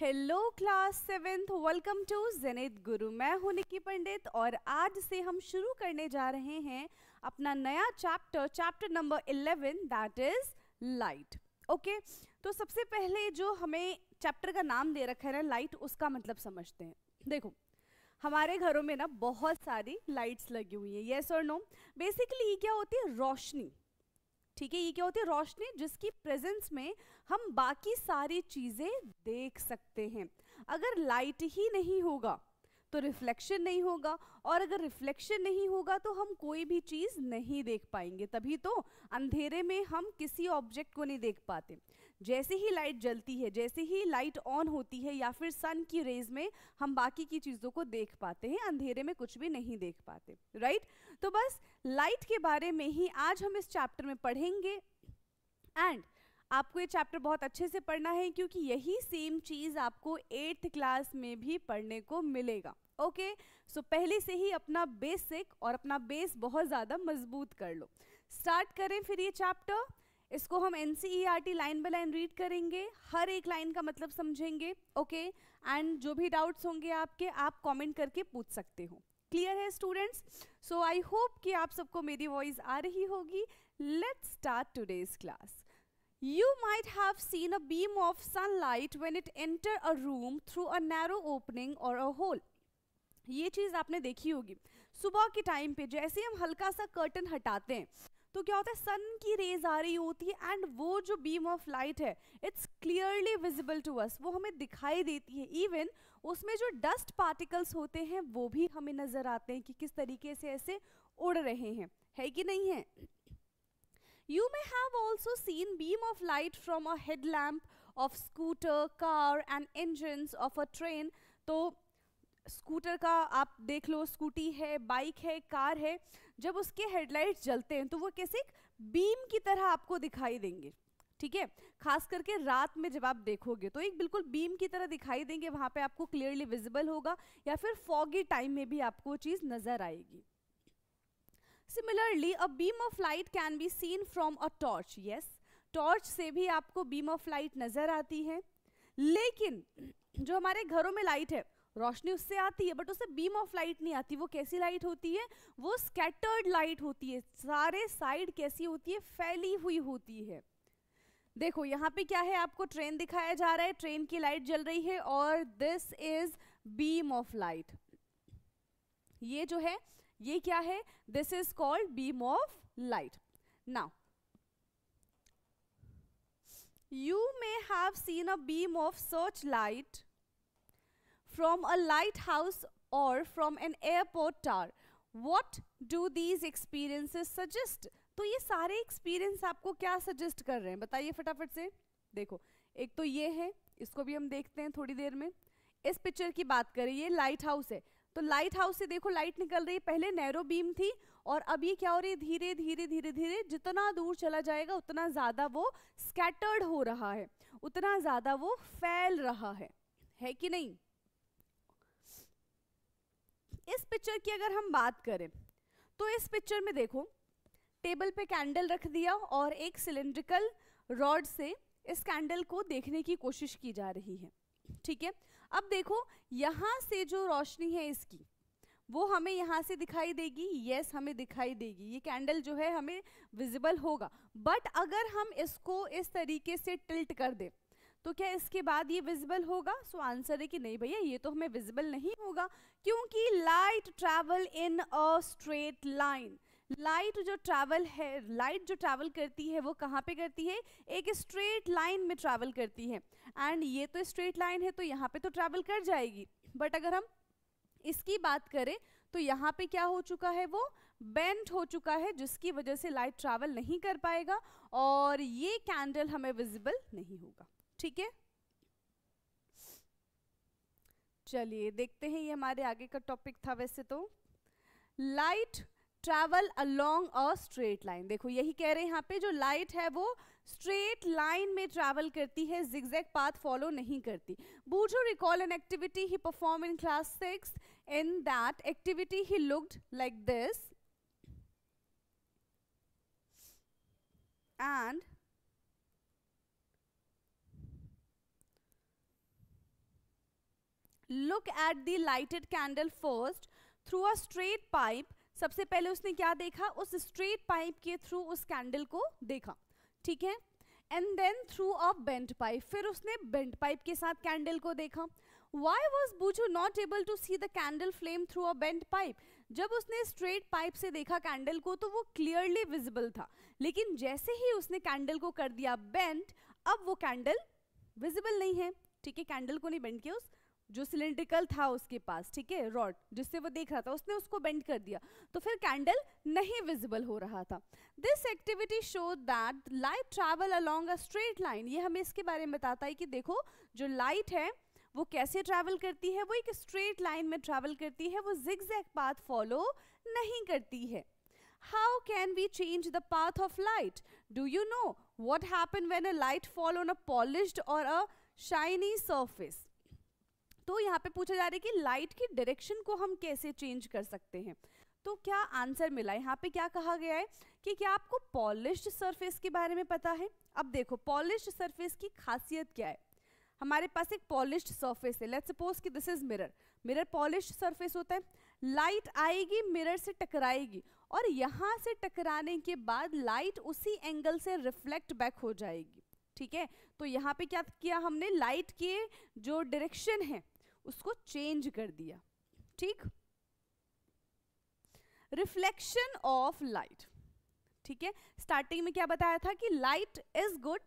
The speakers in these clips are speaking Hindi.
Hello class seventh welcome to जेनेत गुरु मैं हूं निकी पंडित और आज से हम शुरू करने जा रहे हैं अपना नया chapter chapter number eleven that is light okay तो सबसे पहले जो हमें चैप्टर का नाम दे रखा है ना लाइट उसका मतलब समझते हैं देखो हमारे घरों में ना बहुत सारी लाइट्स लगी हुई हैं येस और नो बेसिकली ये क्या होती है रोशनी ठीक है ये क्या होती है रोशनी जिसकी प्रेजेंस में हम बाकी सारी चीज़ें देख सकते हैं अगर लाइट ही नहीं होगा तो रिफ्लेक्शन नहीं होगा और अगर रिफ्लेक्शन नहीं होगा तो हम कोई भी चीज़ नहीं देख पाएंगे तभी तो अंधेरे में हम किसी ऑब्जेक्ट को नहीं देख पाते जैसे ही लाइट जलती है जैसे ही लाइट ऑन होती है या फिर सन की रेज में हम बाकी की चीज़ों को देख पाते हैं अंधेरे में कुछ भी नहीं देख पाते राइट तो बस लाइट के बारे में ही आज हम इस चैप्टर में पढ़ेंगे एंड आपको ये चैप्टर बहुत अच्छे से पढ़ना है क्योंकि यही सेम चीज़ आपको एट्थ क्लास में भी पढ़ने को मिलेगा ओके okay, सो so पहले से ही अपना बेसिक और अपना बेस बहुत ज़्यादा मजबूत कर लो स्टार्ट करें फिर ये चैप्टर इसको हम N C R T line by line read करेंगे हर एक लाइन का मतलब समझेंगे ओके okay? एंड जो भी डाउट्स होंगे आपके आप कमेंट करके पूछ सकते हो क्लियर है स्टूडेंट्स सो आई होप कि आप सबको मेरी वॉइस आ रही होगी let's start today's class You might have seen a beam of sunlight when it enter a room through a narrow opening or a hole. ये चीज़ आपने देखी होगी सुबह के टाइम पे जैसे हम हल्का सा कर्टन हटाते हैं तो क्या होता है सन की रेज आ रही होती है एंड वो जो बीम ऑफ लाइट है it's clearly visible to us वो हमें दिखाई देती है इवन उसमें जो डस्ट पार्टिकल्स होते हैं वो भी हमें नज़र आते हैं कि किस तरीके से ऐसे उड़ रहे हैं है कि नहीं है You may have also seen beam of light from a headlamp of scooter, car and engines of a train. तो स्कूटर का आप देख लो स्कूटी है बाइक है कार है जब उसके हेडलाइट जलते हैं तो वो कैसे बीम की तरह आपको दिखाई देंगे ठीक है खास करके रात में जब आप देखोगे तो एक बिल्कुल बीम की तरह दिखाई देंगे वहाँ पे आपको क्लियरली विजिबल होगा या फिर फॉगी टाइम में भी आपको चीज़ नज़र आएगी Similarly, a beam of light can be seen from a torch. Yes, torch से भी आपको beam of light नज़र आती है लेकिन जो हमारे घरों में लाइट है रोशनी उससे आती है बट उससे बीम ऑफ लाइट नहीं आती वो कैसी लाइट होती है वो स्कैटर्ड लाइट होती है सारे साइड कैसी होती है फैली हुई होती है देखो यहाँ पे क्या है आपको ट्रेन दिखाया जा रहा है ट्रेन की लाइट जल रही है और this is beam of light ये जो है ये क्या है this is called beam of light now you may have seen a beam of searchlight from a lighthouse और from an airport tower what do these experiences suggest तो ये सारे एक्सपीरियंस आपको क्या सजेस्ट कर रहे हैं बताइए फटाफट से देखो एक तो ये है इसको भी हम देखते हैं थोड़ी देर में इस पिक्चर की बात करें ये लाइट हाउस है तो लाइट हाउस से देखो लाइट निकल रही पहले नैरो बीम थी और अब ये क्या हो रही है धीरे धीरे धीरे धीरे जितना दूर चला जाएगा उतना ज़्यादा वो स्कैटर्ड हो रहा है उतना ज़्यादा वो फैल रहा है है कि नहीं इस पिक्चर की अगर हम बात करें तो इस पिक्चर में देखो टेबल पे कैंडल रख दिया और एक सिलेंड्रिकल रॉड से इस कैंडल को देखने की कोशिश की जा रही है ठीक है अब देखो यहाँ से जो रोशनी है इसकी वो हमें यहाँ से दिखाई देगी यस yes, हमें दिखाई देगी ये कैंडल जो है हमें विजिबल होगा बट अगर हम इसको इस तरीके से टिल्ट कर दें तो क्या इसके बाद ये विजिबल होगा सो आंसर है कि नहीं भैया ये तो हमें विजिबल नहीं होगा क्योंकि light travel in a straight line light जो ट्रैवल है लाइट जो ट्रैवल करती है वो कहाँ पे करती है एक स्ट्रेट लाइन में ट्रैवल करती है एंड ये तो स्ट्रेट लाइन है तो यहाँ पे तो ट्रैवल कर जाएगी बट अगर हम इसकी बात करें तो यहाँ पे क्या हो चुका है वो बेंट हो चुका है जिसकी वजह से लाइट ट्रैवल नहीं कर पाएगा और ये कैंडल हमें विजिबल नहीं होगा ठीक है चलिए देखते हैं ये हमारे आगे का टॉपिक था वैसे तो light travel along a straight line देखो यही कह रहे हैं यहाँ पे जो लाइट है वो स्ट्रेट लाइन में ट्रैवल करती है जिगजैग पाथ फॉलो नहीं करती Boojho recall an activity he perform in class six in that activity he looked like this and look at the lighted candle first through a straight pipe सबसे पहले उसने क्या देखा उस स्ट्रेट पाइप के थ्रू उस कैंडल को देखा ठीक है and then through a bent pipe फिर उसने बेंट पाइप के साथ कैंडल को देखा why was Boojho not able to see the candle flame through a bent pipe जब उसने स्ट्रेट पाइप से देखा कैंडल को तो वो क्लियरली विजिबल था लेकिन जैसे ही उसने कैंडल को कर दिया बेंट अब वो कैंडल विजिबल नहीं है ठीक है कैंडल को नहीं बेंट किया उस जो सिलेंड्रिकल था उसके पास ठीक है रॉड जिससे वो देख रहा था उसने उसको बेंड कर दिया तो फिर कैंडल नहीं विजिबल हो रहा था this activity show that light travel along a straight line ये हमें इसके बारे में बताता है कि देखो जो लाइट है वो कैसे ट्रैवल करती है वो एक स्ट्रेट लाइन में ट्रैवल करती है वो जिग्जैग पाथ फॉलो नहीं करती है how can we change the path of light do you know what happen when a light follow on a polished और अ शाइनी सर्फिस तो यहाँ पे पूछा जा रहा है कि लाइट की डायरेक्शन को हम कैसे चेंज कर सकते हैं तो क्या आंसर मिला यहाँ पे क्या कहा गया है कि क्या आपको पॉलिश सरफेस के बारे में पता है अब देखो पॉलिश सरफेस की खासियत क्या है हमारे पास एक पॉलिश सरफेस है लेट्स सपोज कि this is mirror mirror polish surface होता है लाइट आएगी मिरर से टकराएगी और यहाँ से टकराने के बाद लाइट उसी एंगल से रिफ्लेक्ट बैक हो जाएगी ठीक है तो यहाँ पे क्या किया हमने लाइट के जो डायरेक्शन है उसको चेंज कर दिया ठीक रिफ्लेक्शन ऑफ लाइट ठीक है स्टार्टिंग में क्या बताया था कि लाइट इज गुड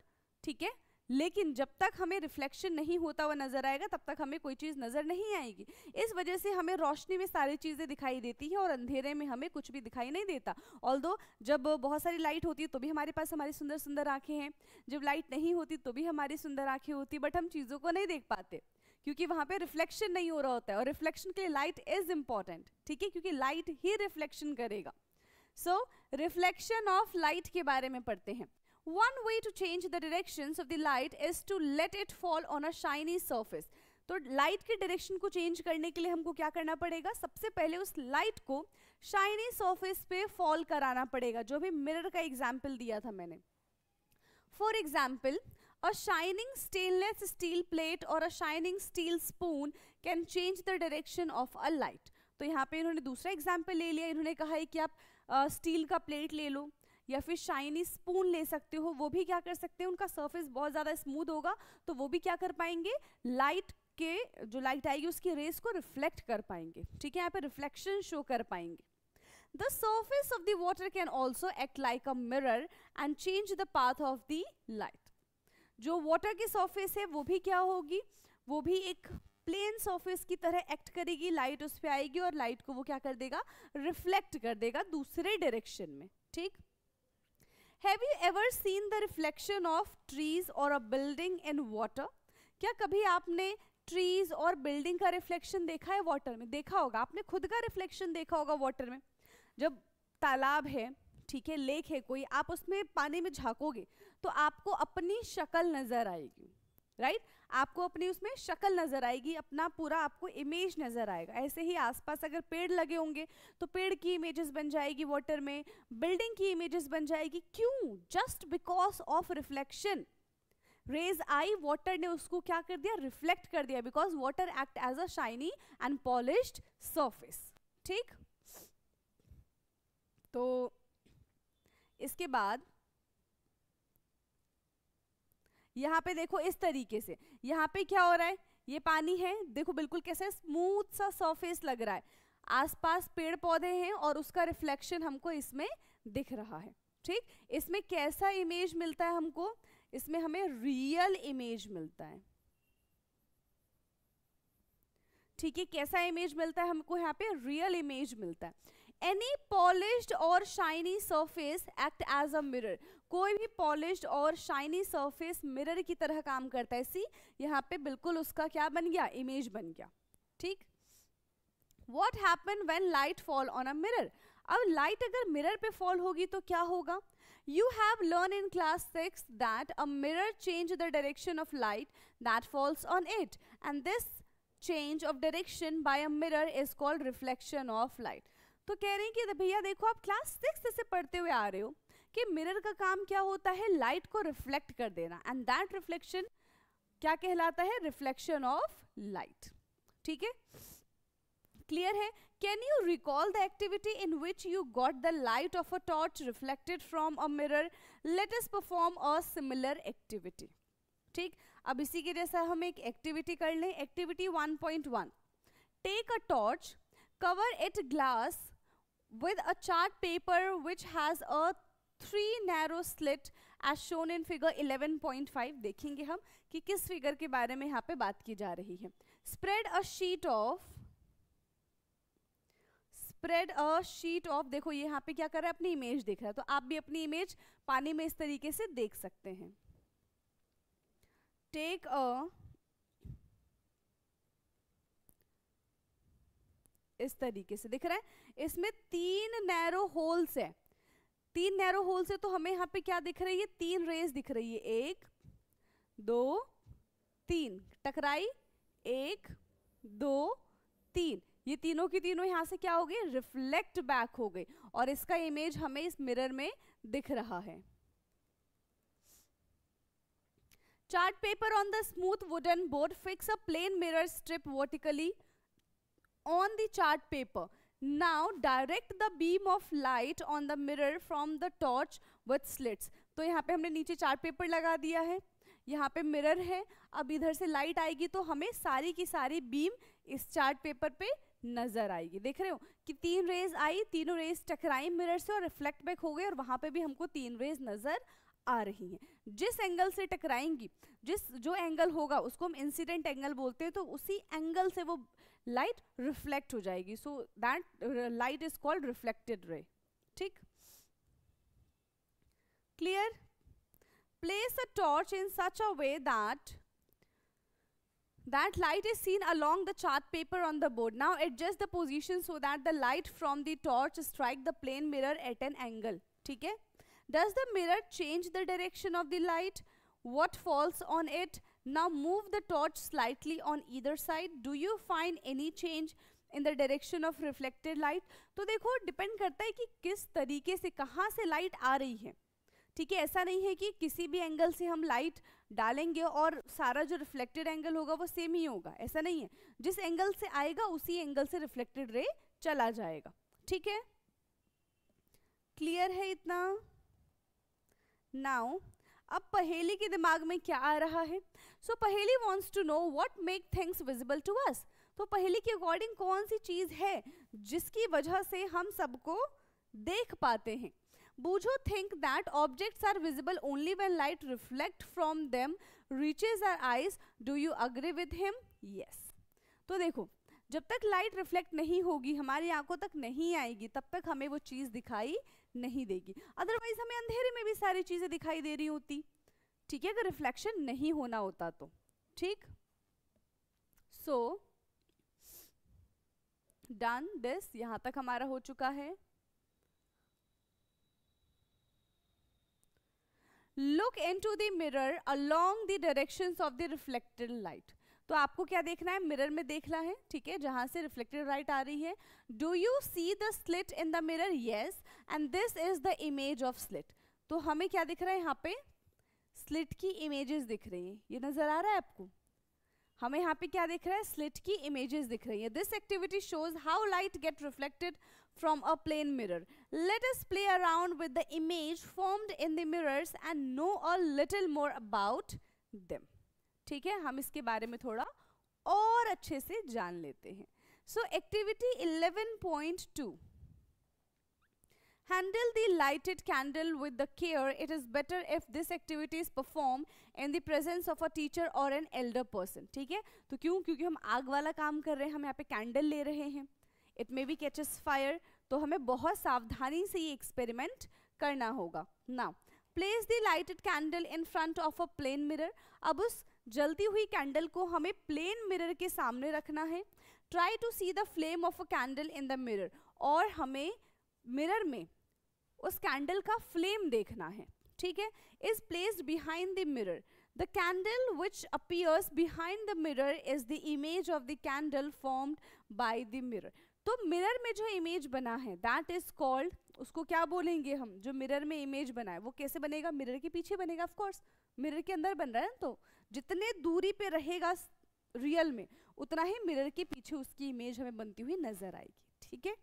ठीक है लेकिन जब तक हमें रिफ्लेक्शन नहीं होता हुआ नजर आएगा तब तक हमें कोई चीज़ नज़र नहीं आएगी इस वजह से हमें रोशनी में सारी चीज़ें दिखाई देती हैं और अंधेरे में हमें कुछ भी दिखाई नहीं देता ऑल जब बहुत सारी लाइट होती है तो भी हमारे पास हमारी सुंदर सुंदर आंखें हैं जब लाइट नहीं होती तो भी हमारी सुंदर आंखें होती बट हम चीज़ों को नहीं देख पाते क्योंकि वहां पे रिफ्लेक्शन नहीं हो रहा होता है और रिफ्लेक्शन के लिए लाइट इज इंपॉर्टेंट ठीक है क्योंकि लाइट ही रिफ्लेक्शन करेगा सो रिफ्लेक्शन ऑफ लाइट के बारे में पढ़ते हैं one way to change the direction of the light is to let it fall on a shiny surface तो लाइट के डायरेक्शन को चेंज करने के लिए हमको क्या करना पड़ेगा सबसे पहले उस लाइट को शाइनी सरफेस पे फॉल कराना पड़ेगा जो भी मिरर का एग्जाम्पल दिया था मैंने for example A shining stainless steel plate और a shining steel spoon can change the direction of a light. तो यहाँ पे इन्होंने दूसरा एग्जाम्पल ले लिया इन्होंने कहा है कि आप स्टील uh, का प्लेट ले लो या फिर शाइनी स्पून ले सकते हो वो भी क्या कर सकते हैं उनका सरफेस बहुत ज़्यादा स्मूथ होगा तो वो भी क्या कर पाएंगे लाइट के जो लाइट आएगी उसकी रेस को रिफ्लेक्ट कर पाएंगे ठीक है यहाँ पे रिफ्लेक्शन शो कर पाएंगे The surface of the water can also act like a mirror and change the path of the light. जो वाटर की सरफेस है वो भी क्या होगी वो भी एक प्लेन सरफेस की तरह एक्ट करेगी लाइट उस पर आएगी और लाइट को वो क्या कर देगा रिफ्लेक्ट कर देगा दूसरे डायरेक्शन में ठीक have you ever seen the reflection of trees और अ बिल्डिंग इन वाटर क्या कभी आपने ट्रीज और बिल्डिंग का रिफ्लेक्शन देखा है वाटर में देखा होगा आपने खुद का रिफ्लेक्शन देखा होगा वाटर में जब तालाब है ठीक है लेक है कोई आप उसमें पानी में झाँकोगे तो आपको अपनी शक्ल नज़र आएगी राइट right? आपको अपनी उसमें शक्ल नज़र आएगी अपना पूरा आपको इमेज नज़र आएगा ऐसे ही आसपास अगर पेड़ लगे होंगे तो पेड़ की इमेजेस बन जाएगी वाटर में बिल्डिंग की इमेजेस बन जाएगी क्यों just because of reflection rays आई वाटर ने उसको क्या कर दिया रिफ्लेक्ट कर दिया because water act as a shiny and polish surface ठीक तो इसके बाद यहाँ पे देखो इस तरीके से यहाँ पे क्या हो रहा है ये पानी है देखो बिल्कुल कैसे स्मूथ सा सरफेस लग रहा है आसपास पेड़ पौधे हैं और उसका रिफ्लेक्शन हमको इसमें दिख रहा है ठीक इसमें कैसा इमेज मिलता है हमको इसमें हमें रियल इमेज मिलता है ठीक है कैसा इमेज मिलता है हमको यहाँ पे रियल इमेज मिलता है एनी पॉलिश और shiny surface act as a mirror कोई भी पॉलिश और शाइनी सर्फेस मिरर की तरह काम करता है सी यहाँ पे बिल्कुल उसका क्या बन गया इमेज बन गया ठीक what happen when light fall on a mirror अब लाइट अगर मिरर पे फॉल होगी तो क्या होगा you have learn in class six that a mirror change the direction of light that falls on it and this change of direction by a mirror is called reflection of light तो कह रहे हैं कि भैया देखो आप क्लास सिक्स से पढ़ते हुए आ रहे हो कि मिरर का काम क्या होता है लाइट को रिफ्लेक्ट कर देना एंड दैट रिफ्लेक्शन क्या कहलाता है रिफ्लेक्शन ऑफ लाइट ठीक है क्लियर है can you recall the activity in which you got the light of a torch reflected from a mirror let us perform a similar activity ठीक अब इसी के जैसा हम एक एक्टिविटी कर लें activity 1.1 take a torch cover it glass with a chart paper which has a three narrow slit as shown in figure 11.5 देखेंगे हम कि किस फिगर के बारे में यहाँ पे बात की जा रही है spread a sheet of spread a sheet of देखो ये यहाँ पे क्या कर रहा है अपनी इमेज देख रहा है तो आप भी अपनी इमेज पानी में इस तरीके से देख सकते हैं टेक अ इस तरीके से दिख रहा है इसमें तीन नैरो होल्स है तीन नैरो होल्स है तो हमें यहाँ पे क्या दिख रही है तीन रेस दिख रही है एक दो तीन टकराई एक दो तीन ये तीनों की तीनों यहाँ से क्या हो गई रिफ्लेक्ट बैक हो गई और इसका इमेज हमें इस मिरर में दिख रहा है chart paper on the smooth wooden board fix a plane mirror strip vertically on the chart paper. Now direct the beam of light on the mirror from the torch with slits. to yahan pe humne niche chart paper laga diya hai yahan pe mirror hai ab idhar se light aayegi to hame sari ki sari beam is chart paper pe नज़र आएगी देख रहे हो कि तीन रेज आई तीनों रेज टकराई मिरर से और रिफ्लेक्ट बैक हो गए और वहां पे भी हमको तीन रेज नज़र आ रही हैं जिस एंगल से टकराएंगी जिस जो एंगल होगा उसको हम इंसिडेंट एंगल बोलते हैं तो उसी एंगल से वो लाइट रिफ्लेक्ट हो जाएगी so that light is called reflected ray ठीक clear place a torch in such a way that that light is seen along the chart paper on the board now adjust the position so that the light from the torch strike the plane mirror at an angle ठीक है does the mirror change the direction of the light what falls on it Now move the torch slightly on either side. Do you find any change in the direction of reflected light तो देखो डिपेंड करता है कि किस तरीके से कहाँ से लाइट आ रही है ठीक है ऐसा नहीं है कि किसी भी एंगल से हम लाइट डालेंगे और सारा जो रिफ्लेक्टेड एंगल होगा वो सेम ही होगा ऐसा नहीं है जिस एंगल से आएगा उसी एंगल से रिफ्लेक्टेड रे चला जाएगा ठीक है क्लियर है इतना नाउ अब पहेली के दिमाग में क्या आ रहा है so so, Paheli wants to know what make things visible to us तो पहेली के अकॉर्डिंग कौन सी चीज़ है जिसकी वजह से हम सबको देख पाते हैं Boojho think that objects are visible only when light reflect from them reaches our eyes do you agree with him yes तो देखो जब तक लाइट रिफ्लेक्ट नहीं होगी हमारी आंखों तक नहीं आएगी तब तक हमें वो चीज़ दिखाई नहीं देगी अदरवाइज हमें अंधेरे में भी सारी चीज़ें दिखाई दे रही होती ठीक है अगर रिफ्लेक्शन नहीं होना होता तो ठीक सो डन दिस यहां तक हमारा हो चुका है into the mirror along the direction of the reflected light तो आपको क्या देखना है मिरर में देखना है ठीक है जहाँ से रिफ्लेक्टेड लाइट आ रही है do you see the slit in the mirror yes and this is the image of slit तो हमें क्या दिख रहा है यहाँ पे स्लिट की इमेजेस दिख रही है ये नज़र आ रहा है आपको हमें यहाँ पे क्या दिख रहा है स्लिट की इमेजेस दिख रही है this activity shows how light get reflected from a plane mirror let us play around with the image formed in the mirrors and know a little more about them ठीक है हम इसके बारे में थोड़ा और अच्छे से जान लेते हैं so activity 11.2 handle the lighted candle with the care it is better if this activity is perform in the presence of a teacher और एन एल्डर पर्सन ठीक है तो क्यों क्योंकि हम आग वाला काम कर रहे हैं हम यहाँ पे कैंडल ले रहे हैं it may be catches fire तो हमें बहुत सावधानी से ये एक्सपेरिमेंट करना होगा ना place the lighted candle in front of a plane mirror अब उस जलती हुई कैंडल को हमें प्लेन मिरर के सामने रखना है try to see the flame of a candle in the mirror और हमें मिरर में उस कैंडल का फ्लेम देखना है ठीक है is placed behind the mirror the candle which appears behind the mirror is the image of the candle formed by the mirror तो मिरर में जो इमेज बना है दैट इज कॉल्ड उसको क्या बोलेंगे हम जो मिरर में इमेज बना है वो कैसे बनेगा मिरर के पीछे बनेगा ऑफकोर्स मिरर के अंदर बन रहा है ना तो जितने दूरी पे रहेगा रियल में उतना ही मिरर के पीछे उसकी इमेज हमें बनती हुई नजर आएगी ठीक है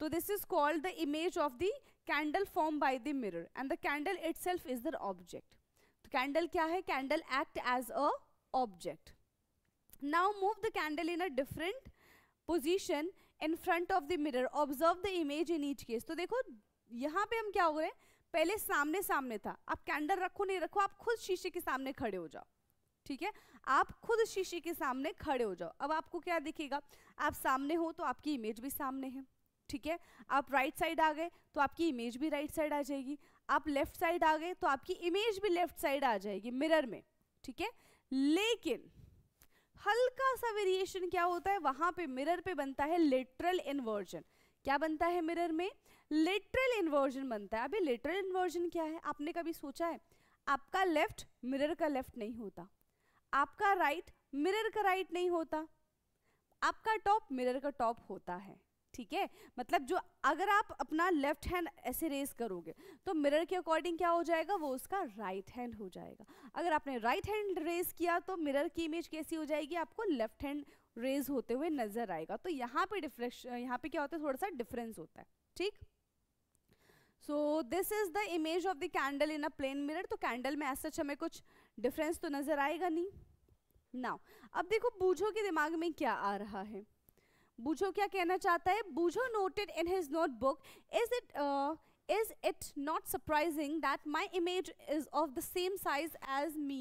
तो this is called the image of the candle form by the mirror and the candle it is the object तो कैंडल क्या है candle act as a object now move the candle in a different position in front of the mirror observe the image in each case तो देखो यहाँ पे हम क्या हो रहे हैं पहले सामने सामने था आप कैंडल रखो नहीं रखो आप खुद शीशे के सामने खड़े हो जाओ ठीक है आप खुद शीशे के सामने खड़े हो जाओ अब आपको क्या दिखेगा आप सामने हो तो आपकी इमेज भी सामने है ठीक है आप राइट साइड आ गए तो आपकी इमेज भी राइट साइड आ जाएगी आप लेफ्ट साइड आ गए तो आपकी इमेज भी लेफ्ट साइड आ जाएगी मिरर में ठीक है लेकिन हल्का सा वेरिएशन क्या होता है वहां पे मिरर पे बनता है लेटरल इन्वर्जन क्या बनता है मिरर में लेटरल इन्वर्जन बनता है अभी लेटरल इन्वर्जन क्या है आपने कभी सोचा है आपका लेफ्ट मिरर का लेफ्ट नहीं होता आपका राइट मिरर का राइट नहीं होता आपका टॉप मिरर का टॉप होता है ठीक है मतलब जो अगर आप अपना लेफ्ट हैंड ऐसे रेस करोगे तो मिरर के अकॉर्डिंग क्या हो जाएगा वो उसका राइट right हैंड हो जाएगा अगर आपने राइट हैंड रेस किया तो मिरर की इमेज कैसी हो जाएगी आपको लेफ्ट हैंड रेज होते हुए नजर आएगा तो यहाँ पे डिफ्रेक्श यहाँ पे क्या होता है थोड़ा सा डिफरेंस होता है ठीक so this is the image of the candle in a plane mirror तो कैंडल में ऐसा हमें कुछ डिफरेंस तो नज़र आएगा नहीं नाउ अब देखो बूझो के दिमाग में क्या आ रहा है बूझो क्या कहना चाहता है Boojho noted in his notebook is it is it not surprising that my image is of the same size as me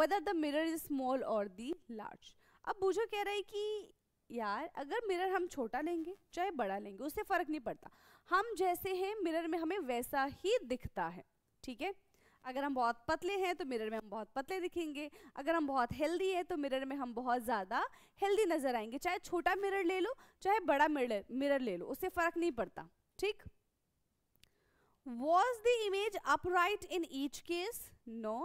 whether the mirror is small और the लार्ज अब बूझो कह रही कि यार अगर मिरर हम छोटा लेंगे चाहे बड़ा लेंगे उससे फ़र्क नहीं पड़ता हम जैसे हैं मिरर में हमें वैसा ही दिखता है ठीक है अगर हम बहुत पतले हैं तो मिरर में हम बहुत पतले दिखेंगे अगर हम बहुत हेल्दी है तो मिरर में हम बहुत ज़्यादा हेल्दी नज़र आएंगे चाहे छोटा मिरर ले लो चाहे बड़ा मिरर मिरर ले लो उससे फ़र्क नहीं पड़ता ठीक was the image upright in each case no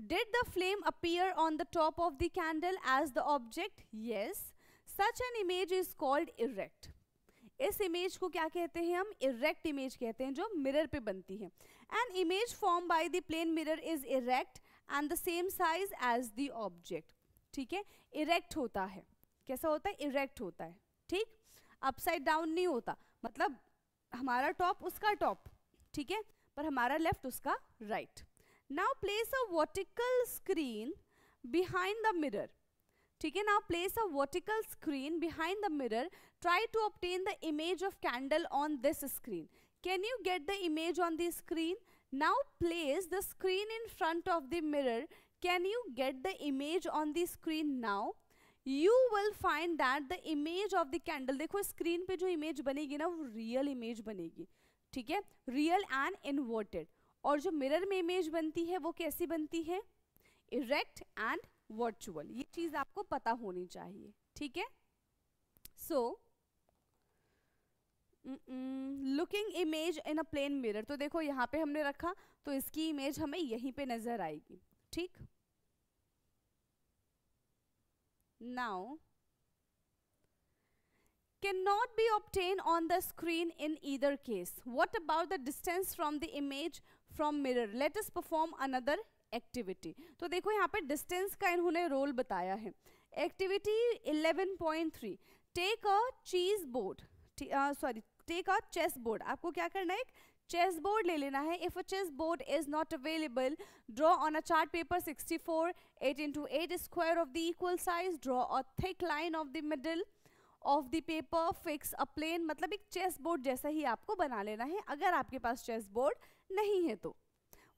did the flame appear on the top of the candle as the object yes such an image is called erect इस इमेज को क्या कहते हैं हम इरेक्ट इमेज कहते हैं जो मिरर पे बनती है An image formed by the plane mirror is erect and the same size as the object. ठीक है इरेक्ट होता है कैसा होता है इरेक्ट होता है ठीक अपसाइड डाउन नहीं होता मतलब हमारा टॉप उसका टॉप ठीक है पर हमारा लेफ्ट उसका right now place a vertical screen behind the mirror ठीक है now place a vertical screen behind the mirror try to obtain the image of candle on this screen Can you get the image on the screen? Now place the screen in front of the mirror. Can you get the image on the screen now? You will find that the image of the candle देखो स्क्रीन पे जो इमेज बनेगी ना वो रियल इमेज बनेगी ठीक है रियल एंड इन्वर्टेड और जो मिरर में इमेज बनती है वो कैसी बनती है इरेक्ट एंड वर्चुअल ये चीज़ आपको पता होनी चाहिए ठीक है so looking image in a plane mirror तो देखो यहाँ पे हमने रखा तो इसकी इमेज हमें यहीं पे नजर आएगी ठीक now can not be obtain on the screen in either case what about the distance from the image from mirror let us perform another activity तो देखो यहाँ पे डिस्टेंस का इन्होंने रोल बताया है activity eleven point three take a cheese board sorry take a chess board आपको क्या करना है चेस बोर्ड ले लेना है if a chess board is not available draw on a chart paper 64 four eight into eight square of the equal size draw a thick line of the middle of the paper fix a plane मतलब एक चेस बोर्ड जैसा ही आपको बना लेना है अगर आपके पास चेस बोर्ड नहीं है तो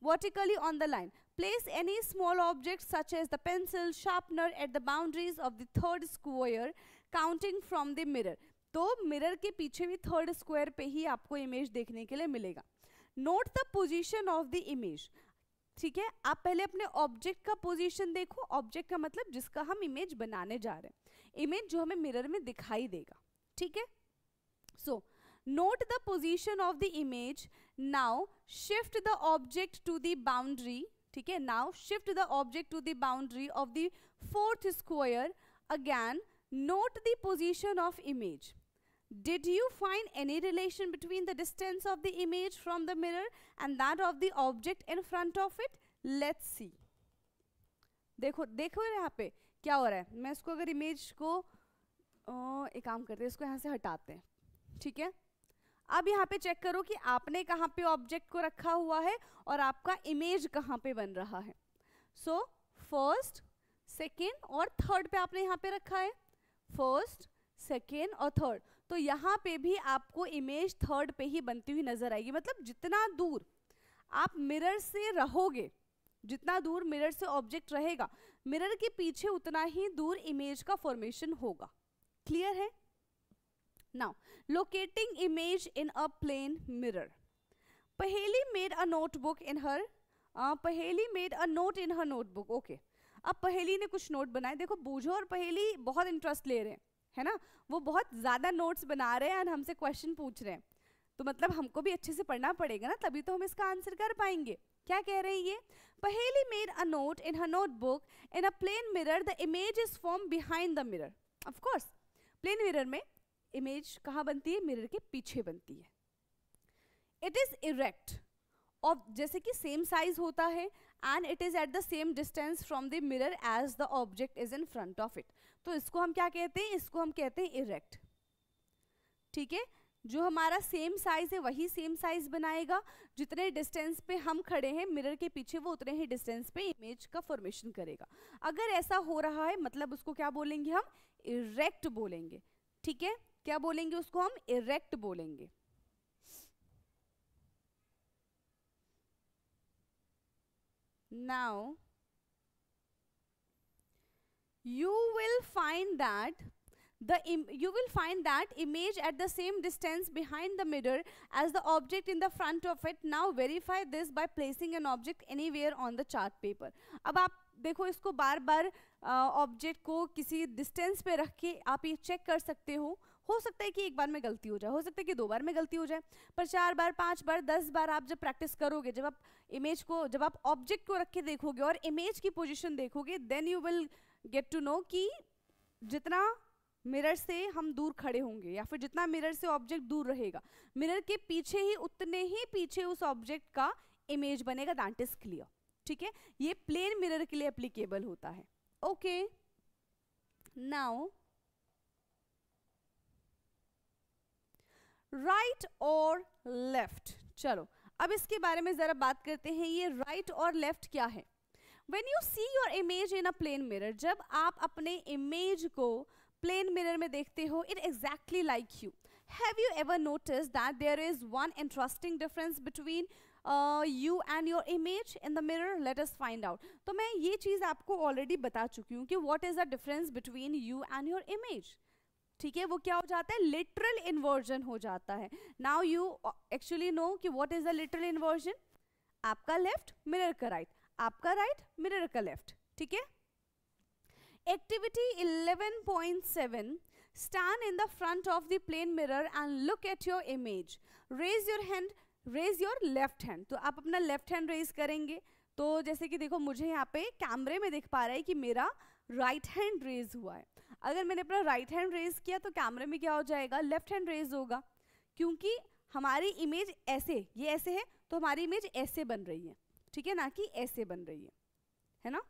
vertically on the line place any small object such as the pencil sharpener at the boundaries of the third square counting from the mirror तो मिरर के पीछे भी थर्ड स्क्वायर पे ही आपको इमेज देखने के लिए मिलेगा note the position of the image ठीक है आप पहले अपने ऑब्जेक्ट का पोजीशन देखो ऑब्जेक्ट का मतलब जिसका हम इमेज बनाने जा रहे हैं इमेज जो हमें मिरर में दिखाई देगा ठीक है so note the position of the image now shift the object to the boundary ठीक है now shift the object to the boundary of the fourth square again note the position of image Did you find any relation between the distance of the image from the mirror and that of the object in front of it? Let's see. देखो देखो यहाँ पे क्या हो रहा है मैं इसको अगर इमेज को ओ, एक काम करते हैं इसको यहाँ से हटाते हैं ठीक है अब यहाँ पे चेक करो कि आपने कहाँ पे ऑब्जेक्ट को रखा हुआ है और आपका इमेज कहाँ पे बन रहा है सो फर्स्ट सेकेंड और थर्ड पे आपने यहाँ पे रखा है फर्स्ट सेकेंड और थर्ड तो यहाँ पे भी आपको इमेज थर्ड पे ही बनती हुई नज़र आएगी मतलब जितना दूर आप मिरर से रहोगे जितना दूर मिरर से ऑब्जेक्ट रहेगा मिरर के पीछे उतना ही दूर इमेज का फॉर्मेशन होगा क्लियर है now locating image in a plane mirror Paheli made a notebook in her Paheli made a note in her notebook okay अब पहेली ने कुछ नोट बनाए देखो बूझो और पहेली बहुत इंटरेस्ट ले रहे हैं है ना वो बहुत ज़्यादा नोट्स बना रहे हैं और हमसे क्वेश्चन पूछ रहे हैं तो मतलब हमको भी अच्छे से पढ़ना पड़ेगा ना तभी तो हम इसका आंसर कर पाएंगे क्या कह रहे हैं ये Paheli made a note in her notebook in a plane mirror the image is form behind the mirror of course plane mirror में इमेज कहाँ बनती है मिरर के पीछे बनती है इट इज़ इरेक्ट और जैसे कि सेम साइज होता है and it is at the same distance from the mirror as the object is in front of it तो इसको हम क्या कहते हैं इसको हम कहते हैं इरेक्ट ठीक है जो हमारा सेम साइज़ है वही सेम साइज़ बनाएगा जितने डिस्टेंस पे हम खड़े हैं मिरर के पीछे वो उतने ही डिस्टेंस पे इमेज का फॉर्मेशन करेगा अगर ऐसा हो रहा है मतलब उसको क्या बोलेंगे हम इरेक्ट बोलेंगे ठीक है क्या बोलेंगे उसको हम इरेक्ट बोलेंगे now you will find that the Im- you will find that image at the same distance behind the mirror as the object in the front of it now verify this by placing an object anywhere on the chart paper अब आप देखो इसको बार बार ऑब्जेक्ट को किसी डिस्टेंस पे रख के आप ये चेक कर सकते हो हो सकता है कि एक बार में गलती हो जाए हो सकता है कि दो बार में गलती हो जाए पर चार बार पांच बार दस बार आप जब प्रैक्टिस करोगे जब आप इमेज को जब आप ऑब्जेक्ट को रख के देखोगे और इमेज की पोजीशन देखोगे then you will get to know कि जितना मिरर से हम दूर खड़े होंगे या फिर जितना मिरर से ऑब्जेक्ट दूर रहेगा मिरर के पीछे ही उतने ही पीछे उस ऑब्जेक्ट का इमेज बनेगा दैट इज क्लियर ठीक है ये प्लेन मिरर के लिए अप्लीकेबल होता है ओके नाउ राइट और लेफ्ट चलो अब इसके बारे में ज़रा बात करते हैं ये राइट right और लेफ्ट क्या है when you see your image in a plane mirror जब आप अपने इमेज को प्लेन मिरर में देखते हो it exactly like you have you ever notice that there is one interesting difference between you and your image in the mirror let us find out तो मैं ये चीज़ आपको ऑलरेडी बता चुकी हूँ कि what is the difference between you and your image ठीक है वो क्या हो जाता है लिटरल इन्वर्जन हो जाता है नाउ यू एक्चुअली नो कि what is the literal inversion आपका लेफ्ट मिरर का राइट आपका राइट मिरर का लेफ्ट ठीक है activity 11.7 point seven stand in the front of the plane mirror and look at your image raise your hand raise your left hand तो आप अपना लेफ्ट हैंड रेज करेंगे तो जैसे कि देखो मुझे यहाँ पे कैमरे में देख पा रहा है कि मेरा राइट हैंड रेज हुआ है अगर मैंने अपना राइट हैंड रेज किया तो कैमरे में क्या हो जाएगा लेफ्ट हैंड रेज होगा क्योंकि हमारी इमेज ऐसे ये ऐसे है तो हमारी इमेज ऐसे बन रही है ठीक है ना कि ऐसे बन रही है है ना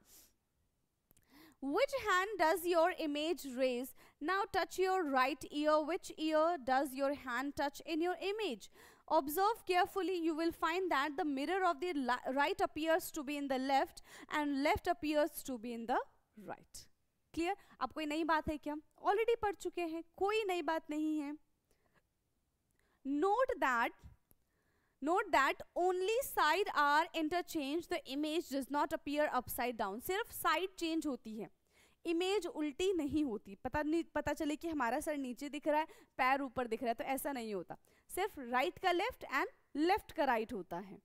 which hand does your image raise now touch your right ear which ear does your hand touch in your image observe carefully you will find that the mirror of the right appears to be in the left and left appears to be in the right clear अब कोई नई बात है क्या ऑलरेडी पढ़ चुके हैं कोई नई बात नहीं है note that note that only side are interchange the image does not appear upside down सिर्फ साइड चेंज होती है इमेज उल्टी नहीं होती पता नहीं पता चले कि हमारा सर नीचे दिख रहा है पैर ऊपर दिख रहा है तो ऐसा नहीं होता सिर्फ राइट right का लेफ्ट एंड लेफ्ट का राइट right होता है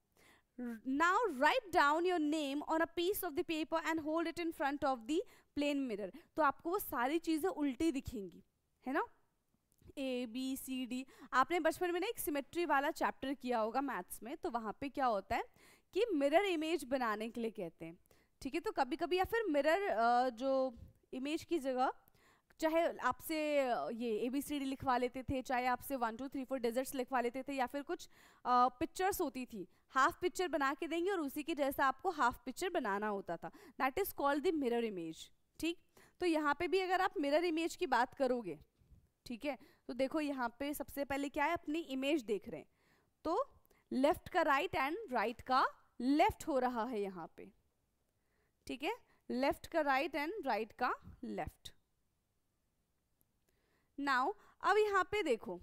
now write down your name on a piece of the paper and hold it in front of the plane mirror तो आपको वो सारी चीज़ें उल्टी दिखेंगी है ना ए बी सी डी आपने बचपन में ना एक सिमेट्री वाला चैप्टर किया होगा मैथ्स में तो वहाँ पे क्या होता है कि मिरर इमेज बनाने के लिए कहते हैं ठीक है तो कभी कभी या फिर मिरर जो इमेज की जगह चाहे आपसे ये ए बी सी डी लिखवा लेते थे चाहे आपसे one two three four deserts लिखवा लेते थे या फिर कुछ पिक्चर्स होती थी हाफ पिक्चर बना के देंगे और उसी की जैसा आपको हाफ पिक्चर बनाना होता था that is called the mirror image ठीक तो यहाँ पे भी अगर आप मिरर इमेज की बात करोगे ठीक है तो देखो यहाँ पे सबसे पहले क्या है अपनी इमेज देख रहे हैं तो लेफ्ट का राइट एंड राइट का लेफ्ट हो रहा है यहाँ पे ठीक है लेफ्ट का राइट एंड राइट का लेफ्ट नाउ अब यहाँ पे देखो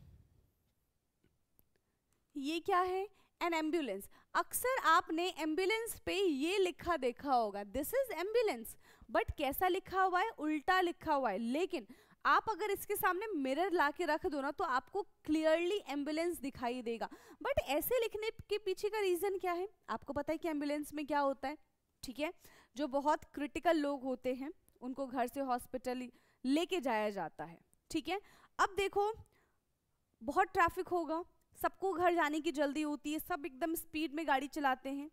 ये क्या है एन एम्बुलेंस अक्सर आपने एम्बुलेंस पे ये लिखा देखा होगा दिस इज एम्बुलेंस बट कैसा लिखा हुआ है उल्टा लिखा हुआ है लेकिन आप अगर इसके सामने मिरर ला के रख दो ना तो आपको क्लियरली एम्बुलेंस दिखाई देगा बट ऐसे लिखने के पीछे का रीज़न क्या है आपको पता है कि एम्बुलेंस में क्या होता है ठीक है जो बहुत क्रिटिकल लोग होते हैं उनको घर से हॉस्पिटल लेके जाया जाता है ठीक है अब देखो बहुत ट्रैफिक होगा सबको घर जाने की जल्दी होती है सब एकदम स्पीड में गाड़ी चलाते हैं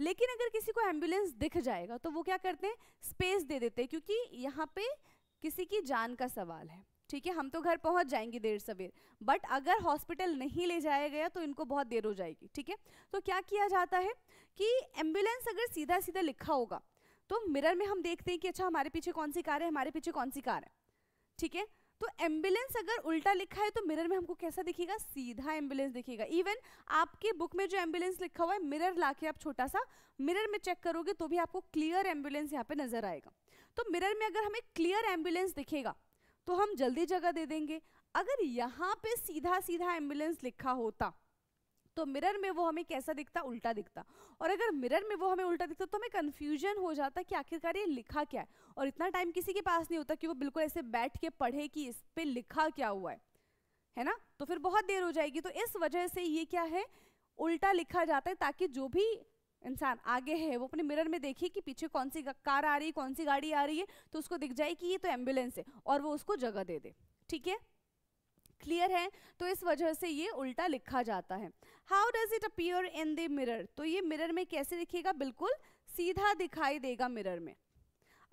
लेकिन अगर किसी को एम्बुलेंस दिख जाएगा तो वो क्या करते हैं स्पेस दे देते हैं क्योंकि यहाँ पे किसी की जान का सवाल है ठीक है हम तो घर पहुंच जाएंगे देर सवेर बट अगर हॉस्पिटल नहीं ले जाया गया तो इनको बहुत देर हो जाएगी ठीक है तो क्या किया जाता है कि एम्बुलेंस अगर सीधा सीधा लिखा होगा तो मिरर में हम देखते हैं कि अच्छा हमारे पीछे कौन सी कार है हमारे पीछे कौन सी कार है ठीक है तो एम्बुलेंस अगर उल्टा लिखा है तो मिरर में हमको कैसा दिखेगा सीधा एम्बुलेंस दिखेगा इवन आपके बुक में जो एम्बुलेंस लिखा हुआ है मिरर लाके आप छोटा सा मिरर में चेक करोगे तो भी आपको क्लियर एम्बुलेंस यहाँ पे नजर आएगा तो मिरर में अगर हमें क्लियर एम्बुलेंस दिखेगा तो हम जल्दी जगह दे देंगे अगर यहाँ पे सीधा सीधा एम्बुलेंस लिखा होता तो मिरर में वो हमें कैसा दिखता उल्टा दिखता और अगर मिरर में वो हमें उल्टा दिखता तो हमें कंफ्यूजन हो जाता कि आखिरकार ये लिखा क्या है और इतना टाइम किसी के पास नहीं होता कि वो बिल्कुल ऐसे बैठ के पढ़े कि इस पर लिखा क्या हुआ है है ना तो फिर बहुत देर हो जाएगी तो इस वजह से ये क्या है उल्टा लिखा जाता है ताकि जो भी इंसान आगे है वो अपने मिरर में देखे कि पीछे कौन सी कार आ रही है कौन सी गाड़ी आ रही है तो उसको दिख जाए कि ये तो एम्बुलेंस है और वो उसको जगह दे दे ठीक है क्लियर है तो इस वजह से ये उल्टा लिखा जाता है how does it appear in the mirror तो ये मिरर में कैसे दिखेगा बिल्कुल सीधा दिखाई देगा मिरर में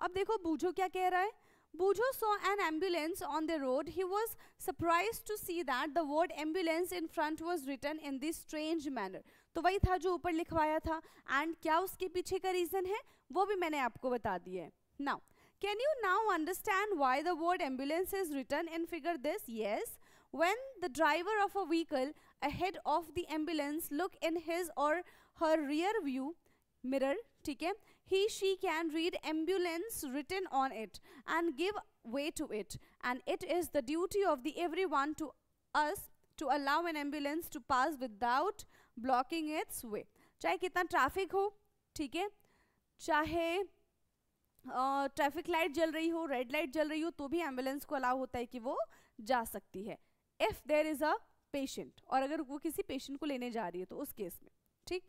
अब देखो बूझो क्या कह रहा है बूझो so an ambulance on the road he was surprise to see that the word ambulance in front was written in this strange manner तो वही था जो ऊपर लिखवाया था एंड क्या उसके पीछे का रीजन है वो भी मैंने आपको बता दिया है now can you now understand why the word ambulance is written in figure this yes when the driver of a vehicle ahead of the ambulance look in his or her rear view mirror ठीक है he she can read ambulance written on it and give way to it and it is the duty of the every one to us to allow an ambulance to pass without blocking its way चाहे कितना ट्रैफिक हो ठीक है चाहे ट्रैफिक लाइट जल रही हो रेड लाइट जल रही हो तो भी एम्बुलेंस को अलाउ होता है कि वो जा सकती है if there is a patient और अगर वो किसी पेशेंट को लेने जा रही है तो उस केस में ठीक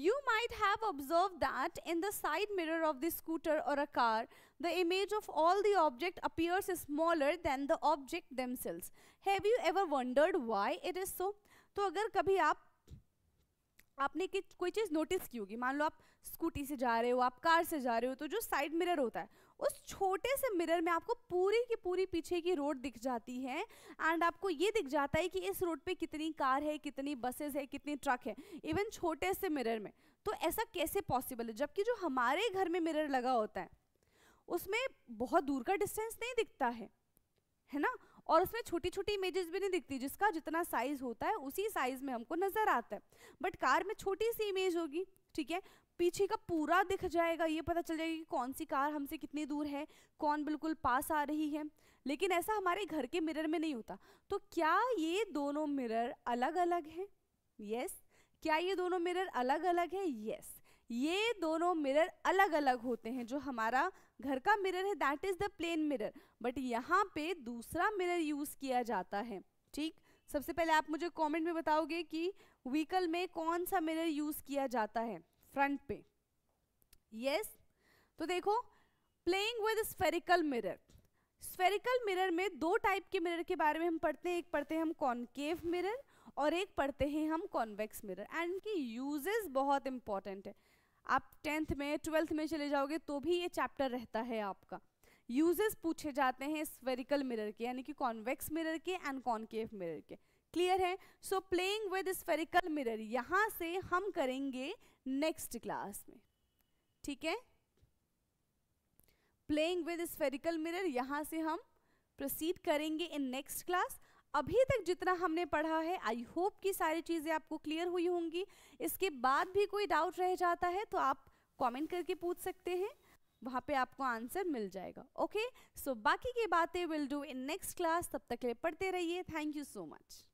You might have observed that in the side mirror of the scooter or a car, the image of all the object appears smaller than the object themselves. Have you ever wondered why it is so? तो अगर कभी आप आपने कि कोई चीज़ नोटिस की होगी मान लो आप स्कूटी से जा रहे हो आप कार से जा रहे हो तो जो साइड मिरर होता है उस छोटे से मिरर में आपको पूरी की पूरी पीछे की रोड दिख जाती है एंड आपको ये दिख जाता है कि इस रोड पे कितनी कार है कितनी बसेस है कितनी ट्रक है इवन छोटे से मिरर में तो ऐसा कैसे पॉसिबल है जबकि जो हमारे घर में मिरर लगा होता है उसमें बहुत दूर का डिस्टेंस नहीं दिखता है है ना और उसमें छोटी छोटी इमेजेस भी नहीं दिखती जिसका जितना साइज होता है उसी साइज में हमको नजर आता है बट कार में छोटी सी इमेज होगी ठीक है पीछे का पूरा दिख जाएगा ये पता चल जाएगा कि कौन सी कार हमसे कितनी दूर है कौन बिल्कुल पास आ रही है लेकिन ऐसा हमारे घर के मिरर में नहीं होता तो क्या ये दोनों मिरर अलग अलग हैं यस yes. क्या ये दोनों मिरर अलग अलग हैं यस yes. ये दोनों मिरर अलग अलग होते हैं जो हमारा घर का मिरर है that is the plane mirror but यहाँ पे दूसरा मिरर यूज़ किया जाता है ठीक सबसे पहले आप मुझे कमेंट में बताओगे कि व्हीकल में कौन सा मिरर यूज़ किया जाता है फ्रंट पे यस yes? तो देखो playing with spherical mirror spherical mirror में दो टाइप के मिरर के बारे में हम पढ़ते हैं एक पढ़ते हैं हम कॉन्केव मिरर और एक पढ़ते हैं हम कॉन्वेक्स मिरर एंड इनकी यूजेस बहुत इंपॉर्टेंट है आप टेंथ में ट्वेल्थ में चले जाओगे तो भी ये चैप्टर रहता है आपका यूजेस पूछे जाते हैं स्पेरिकल मिरर के यानी कि कॉन्वेक्स मिरर के एंड कॉन्केव मिरर के क्लियर है so playing with spherical mirror यहाँ से हम करेंगे नेक्स्ट क्लास में ठीक है प्लेइंग विद स्फेरिकल मिरर यहाँ से हम प्रोसीड करेंगे इन नेक्स्ट क्लास अभी तक जितना हमने पढ़ा है आई होप कि सारी चीज़ें आपको क्लियर हुई होंगी इसके बाद भी कोई डाउट रह जाता है तो आप कमेंट करके पूछ सकते हैं वहाँ पे आपको आंसर मिल जाएगा ओके सो so, बाकी की बातें will do in next class तब तक के लिए पढ़ते रहिए थैंक यू सो मच